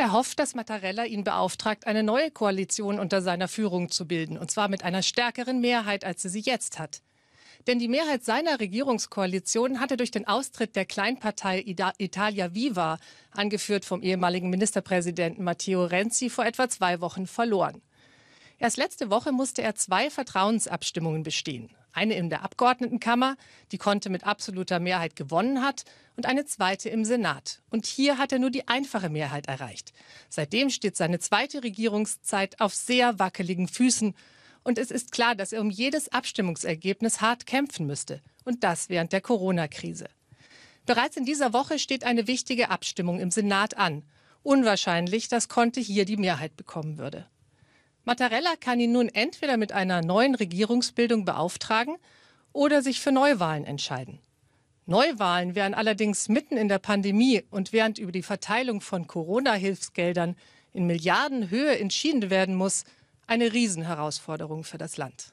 Er hofft, dass Mattarella ihn beauftragt, eine neue Koalition unter seiner Führung zu bilden, und zwar mit einer stärkeren Mehrheit, als sie sie jetzt hat. Denn die Mehrheit seiner Regierungskoalition hatte durch den Austritt der Kleinpartei Italia Viva, angeführt vom ehemaligen Ministerpräsidenten Matteo Renzi, vor etwa zwei Wochen verloren. Erst letzte Woche musste er zwei Vertrauensabstimmungen bestehen. Eine in der Abgeordnetenkammer, die Conte mit absoluter Mehrheit gewonnen hat, und eine zweite im Senat. Und hier hat er nur die einfache Mehrheit erreicht. Seitdem steht seine zweite Regierungszeit auf sehr wackeligen Füßen. Und es ist klar, dass er um jedes Abstimmungsergebnis hart kämpfen müsste. Und das während der Corona-Krise. Bereits in dieser Woche steht eine wichtige Abstimmung im Senat an. Unwahrscheinlich, dass Conte hier die Mehrheit bekommen würde. Mattarella kann ihn nun entweder mit einer neuen Regierungsbildung beauftragen oder sich für Neuwahlen entscheiden. Neuwahlen wären allerdings mitten in der Pandemie und während über die Verteilung von Corona-Hilfsgeldern in Milliardenhöhe entschieden werden muss, eine Riesenherausforderung für das Land.